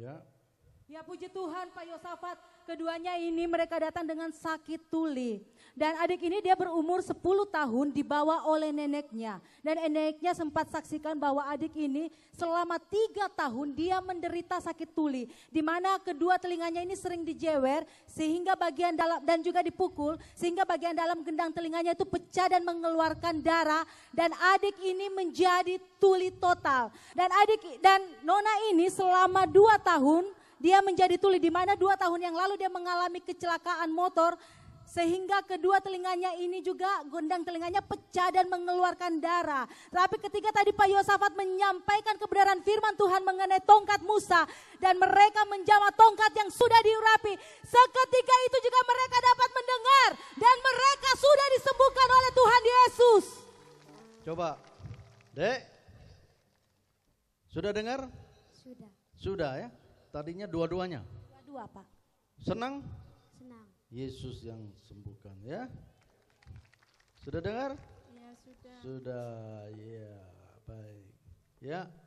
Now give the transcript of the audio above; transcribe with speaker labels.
Speaker 1: Yeah. Ya puji Tuhan Pak Yosafat, keduanya ini mereka datang dengan sakit tuli. Dan adik ini dia berumur 10 tahun dibawa oleh neneknya. Dan neneknya sempat saksikan bahwa adik ini selama 3 tahun dia menderita sakit tuli. Di mana kedua telinganya ini sering dijewer sehingga bagian dalam dan juga dipukul. Sehingga bagian dalam gendang telinganya itu pecah dan mengeluarkan darah. Dan adik ini menjadi tuli total. Dan adik dan nona ini selama 2 tahun dia menjadi tuli di mana dua tahun yang lalu dia mengalami kecelakaan motor sehingga kedua telinganya ini juga gondang telinganya pecah dan mengeluarkan darah. Tapi ketika tadi Pak Yosafat menyampaikan kebenaran firman Tuhan mengenai tongkat Musa dan mereka menjawab tongkat yang sudah diurapi, seketika itu juga mereka dapat
Speaker 2: mendengar dan mereka sudah disembuhkan oleh Tuhan Yesus.
Speaker 3: Coba, Dek. Sudah dengar? Sudah. Sudah ya. Tadinya dua-duanya? Dua-dua Pak. Senang? Senang. Yesus yang sembuhkan ya. Sudah dengar? Ya sudah. Sudah, ya baik. Ya.